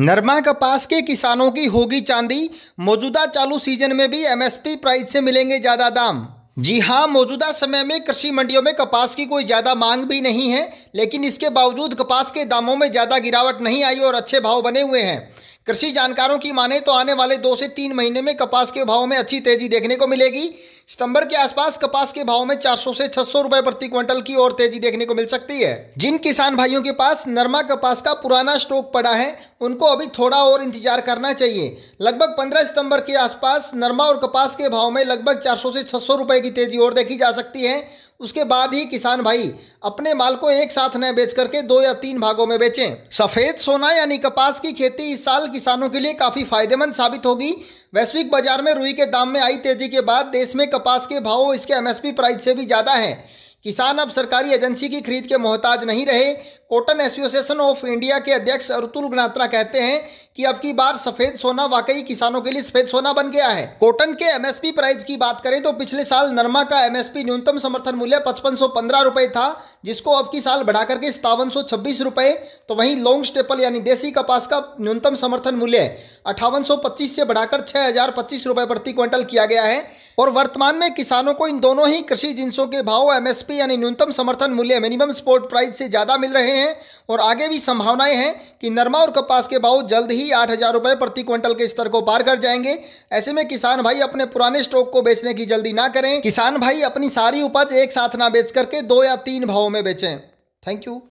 नरमा कपास के किसानों की होगी चांदी मौजूदा चालू सीजन में भी एमएसपी प्राइस से मिलेंगे ज़्यादा दाम जी हाँ मौजूदा समय में कृषि मंडियों में कपास की कोई ज़्यादा मांग भी नहीं है लेकिन इसके बावजूद कपास के दामों में ज़्यादा गिरावट नहीं आई और अच्छे भाव बने हुए हैं कृषि जानकारों की माने तो आने वाले दो से तीन महीने में कपास के भाव में अच्छी तेजी देखने को मिलेगी सितंबर के आसपास कपास के भाव में 400 से 600 रुपए प्रति क्विंटल की और तेजी देखने को मिल सकती है जिन किसान भाइयों के पास नरमा कपास का पुराना स्टॉक पड़ा है उनको अभी थोड़ा और इंतजार करना चाहिए लगभग 15 सितंबर के आसपास नरमा और कपास के भाव में लगभग 400 से 600 रुपए की तेजी और देखी जा सकती है उसके बाद ही किसान भाई अपने माल को एक साथ न बेच करके दो या तीन भागों में बेचें सफ़ेद सोना यानी कपास की खेती इस साल किसानों के लिए काफ़ी फायदेमंद साबित होगी वैश्विक बाजार में रुई के दाम में आई तेजी के बाद देश में कपास के भाव इसके एमएसपी प्राइस से भी ज़्यादा हैं किसान अब सरकारी एजेंसी की खरीद के मोहताज नहीं रहे कॉटन एसोसिएशन ऑफ इंडिया के अध्यक्ष अरुतुल गणात्रा कहते हैं कि अब की बार सफेद सोना वाकई किसानों के लिए सफेद सोना बन गया है कॉटन के एमएसपी प्राइस की बात करें तो पिछले साल नरमा का एमएसपी न्यूनतम समर्थन मूल्य पचपन सौ था जिसको अब की साल बढ़ा करके सतावन सौ तो वहीं लॉन्ग स्टेपल यानी देसी कपास का न्यूनतम समर्थन मूल्य अठावन से बढ़ाकर छह रुपए प्रति क्विंटल किया गया है और वर्तमान में किसानों को इन दोनों ही कृषि जिनसों के भाव एमएसपी यानी न्यूनतम समर्थन मूल्य मिनिमम स्पोर्ट प्राइस से ज़्यादा मिल रहे हैं हैं और आगे भी संभावनाएं हैं कि नरमा और कपास के भाव जल्द ही आठ हज़ार रुपये प्रति क्विंटल के स्तर को पार कर जाएंगे ऐसे में किसान भाई अपने पुराने स्टॉक को बेचने की जल्दी ना करें किसान भाई अपनी सारी उपज एक साथ ना बेच करके दो या तीन भावों में बेचें थैंक यू